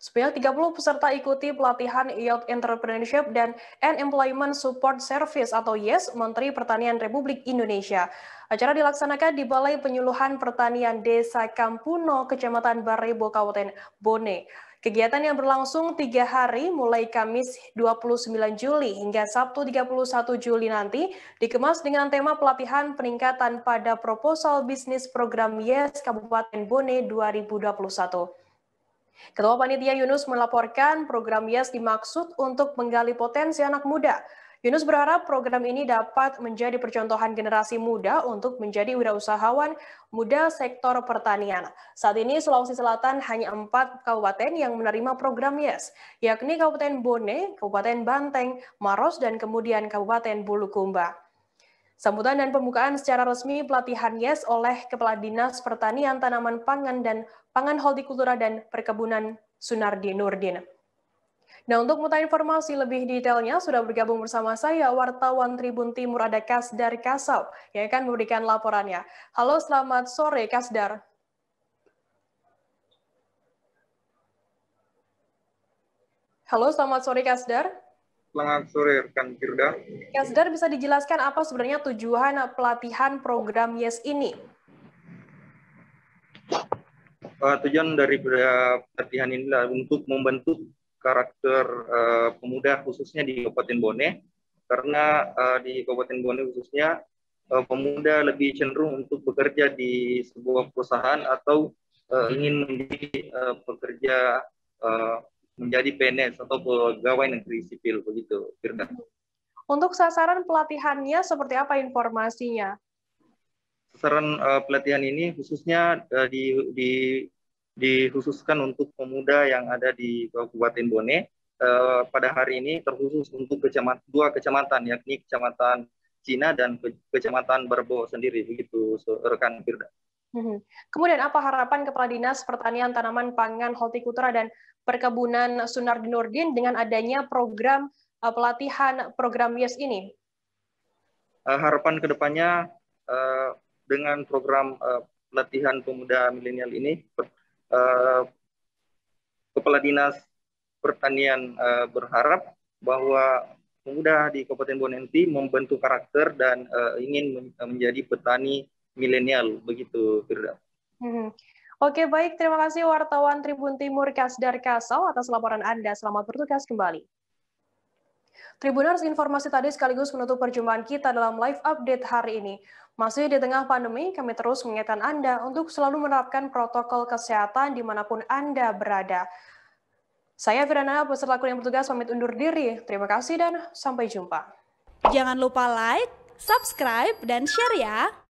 Sebanyak 30 peserta ikuti pelatihan Youth Entrepreneurship dan Employment Support Service atau YES Menteri Pertanian Republik Indonesia. Acara dilaksanakan di Balai Penyuluhan Pertanian Desa Kampuno, Kecamatan Barebo, Kabupaten Bone. Kegiatan yang berlangsung tiga hari mulai Kamis 29 Juli hingga Sabtu 31 Juli nanti dikemas dengan tema pelatihan peningkatan pada proposal bisnis program YES Kabupaten Bone 2021. Ketua Panitia Yunus melaporkan program YES dimaksud untuk menggali potensi anak muda. Yunus berharap program ini dapat menjadi percontohan generasi muda untuk menjadi wirausahawan muda sektor pertanian. Saat ini Sulawesi Selatan hanya empat kabupaten yang menerima program YES, yakni Kabupaten Bone, Kabupaten Banteng, Maros, dan kemudian Kabupaten Bulukumba. Sambutan dan pembukaan secara resmi pelatihan YES oleh Kepala Dinas Pertanian Tanaman Pangan dan Pangan holtikultura dan Perkebunan Sunardi Nurdin. Nah, untuk mengetahui informasi lebih detailnya, sudah bergabung bersama saya, wartawan Tribun Timur ada Kasdar Kasau, yang akan memberikan laporannya. Halo, selamat sore Kasdar. Halo, selamat sore Kasdar selamat sore rekan Firda. Ya, Sedar bisa dijelaskan apa sebenarnya tujuan pelatihan program Yes ini? Uh, tujuan dari pelatihan ini adalah untuk membentuk karakter uh, pemuda khususnya di Kabupaten Bone karena uh, di Kabupaten Bone khususnya uh, pemuda lebih cenderung untuk bekerja di sebuah perusahaan atau uh, ingin menjadi uh, pekerja uh, menjadi PNS atau pegawai negeri sipil begitu, Firda. Untuk sasaran pelatihannya seperti apa informasinya? Sasaran uh, pelatihan ini khususnya uh, di, di, dikhususkan untuk pemuda yang ada di Kabupaten Bone. Uh, pada hari ini terkhusus untuk kecamatan dua kecamatan yakni kecamatan Cina dan ke Kecamatan Berbo sendiri begitu rekan Firda. Hmm. Kemudian apa harapan Kepala Dinas Pertanian Tanaman Pangan Hortikultura dan Perkebunan Sunardi Nurdin dengan adanya program uh, pelatihan program YES ini? Uh, harapan kedepannya uh, eh, dengan program uh, pelatihan pemuda milenial ini, uh, Kepala Dinas Pertanian uh, berharap bahwa pemuda di Kabupaten Bonenti membentuk karakter dan uh, ingin eh, menjadi petani milenial begitu Firda. Hmm. Oke baik, terima kasih wartawan Tribun Timur Kasdar Kasau atas laporan Anda. Selamat bertugas kembali. Tribuners, informasi tadi sekaligus menutup perjumpaan kita dalam live update hari ini. Masih di tengah pandemi, kami terus mengingatkan Anda untuk selalu menerapkan protokol kesehatan dimanapun Anda berada. Saya Firana, peserta kuliah bertugas pamit undur diri. Terima kasih dan sampai jumpa. Jangan lupa like, subscribe, dan share ya.